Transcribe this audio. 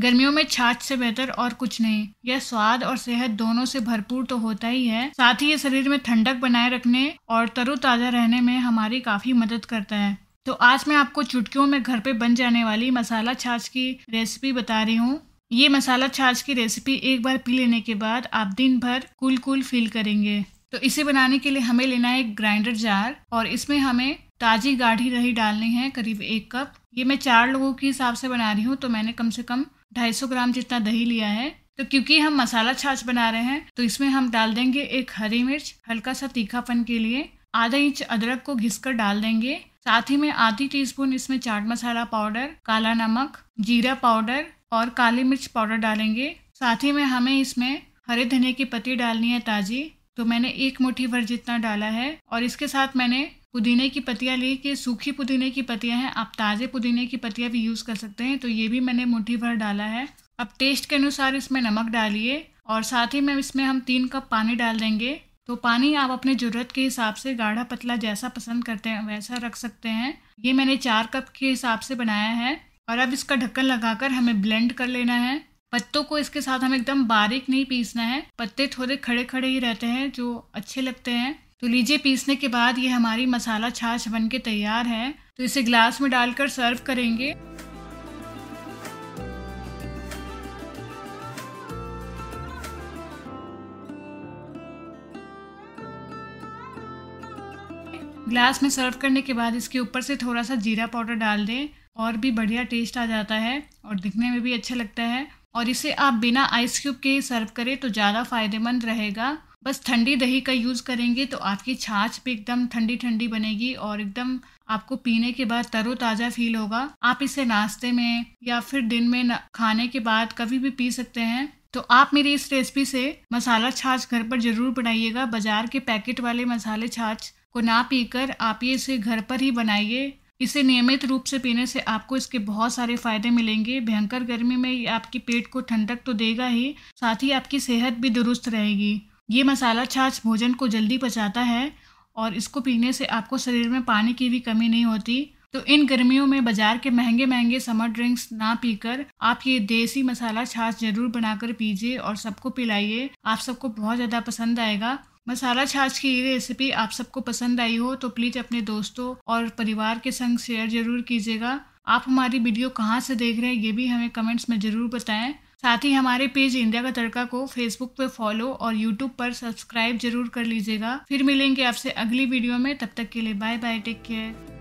गर्मियों में छाछ से बेहतर और कुछ नहीं यह स्वाद और सेहत दोनों से भरपूर तो होता ही है साथ ही ये शरीर में ठंडक बनाए रखने और तरोताज़ा रहने में हमारी काफ़ी मदद करता है तो आज मैं आपको चुटकियों में घर पे बन जाने वाली मसाला छाछ की रेसिपी बता रही हूँ ये मसाला छाछ की रेसिपी एक बार पी लेने के बाद आप दिन भर कुल कुल फील करेंगे तो इसे बनाने के लिए हमें लेना है एक ग्राइंडर जार और इसमें हमें ताज़ी गाढ़ी रही डालनी है करीब एक कप ये मैं चार लोगों के हिसाब से बना रही हूँ तो मैंने कम से कम ढाई सौ ग्राम जितना दही लिया है तो क्योंकि हम मसाला छाछ बना रहे हैं तो इसमें हम डाल देंगे एक हरी मिर्च हल्का सा तीखापन के लिए आधा इंच अदरक को घिस कर डाल देंगे साथ ही में आधी टी स्पून इसमें चाट मसाला पाउडर काला नमक जीरा पाउडर और काली मिर्च पाउडर डालेंगे साथ ही में हमें इसमें हरे धनिया की पत्ती डालनी है ताज़ी तो मैंने एक मुट्ठी भर जितना डाला है और इसके साथ मैंने पुदीने की पत्तियाँ ली कि सूखी पुदीने की पत्तियाँ हैं आप ताज़े पुदीने की पत्तियाँ भी यूज़ कर सकते हैं तो ये भी मैंने मुट्ठी भर डाला है अब टेस्ट के अनुसार इसमें नमक डालिए और साथ ही में इसमें हम तीन कप पानी डाल देंगे तो पानी आप अपने ज़रूरत के हिसाब से गाढ़ा पतला जैसा पसंद करते हैं वैसा रख सकते हैं ये मैंने चार कप के हिसाब से बनाया है और अब इसका ढक्कन लगाकर हमें ब्लेंड कर लेना है पत्तों को इसके साथ हमें एकदम बारीक नहीं पीसना है पत्ते थोड़े खड़े खड़े ही रहते हैं जो अच्छे लगते हैं तो लीजिए पीसने के बाद ये हमारी मसाला छाछ बन के तैयार है तो इसे ग्लास में डालकर सर्व करेंगे ग्लास में सर्व करने के बाद इसके ऊपर से थोड़ा सा जीरा पाउडर डाल दें और भी बढ़िया टेस्ट आ जाता है और दिखने में भी अच्छा लगता है और इसे आप बिना आइस क्यूब के सर्व करें तो ज़्यादा फायदेमंद रहेगा बस ठंडी दही का यूज़ करेंगे तो आपकी छाछ भी एकदम ठंडी ठंडी बनेगी और एकदम आपको पीने के बाद तरोताज़ा फील होगा आप इसे नाश्ते में या फिर दिन में खाने के बाद कभी भी पी सकते हैं तो आप मेरी इस रेसिपी से मसाला छाछ घर पर ज़रूर बनाइएगा बाज़ार के पैकेट वाले मसाले छाछ को ना पीकर आप ये इसे घर पर ही बनाइए इसे नियमित रूप से पीने से आपको इसके बहुत सारे फायदे मिलेंगे भयंकर गर्मी में ये आपकी पेट को ठंडक तो देगा ही साथ ही आपकी सेहत भी दुरुस्त रहेगी ये मसाला छाछ भोजन को जल्दी पचाता है और इसको पीने से आपको शरीर में पानी की भी कमी नहीं होती तो इन गर्मियों में बाजार के महंगे महंगे समर ड्रिंक्स ना पीकर आप ये देसी मसाला छाछ जरूर बनाकर पीजिए और सबको पिलाइए आप सबको बहुत ज़्यादा पसंद आएगा मसाला छाछ की ये रेसिपी आप सबको पसंद आई हो तो प्लीज़ अपने दोस्तों और परिवार के संग शेयर ज़रूर कीजिएगा आप हमारी वीडियो कहाँ से देख रहे हैं ये भी हमें कमेंट्स में ज़रूर बताएं साथ ही हमारे पेज इंडिया का तड़का को फेसबुक पे फॉलो और यूट्यूब पर सब्सक्राइब जरूर कर लीजिएगा फिर मिलेंगे आपसे अगली वीडियो में तब तक के लिए बाय बाय टेक केयर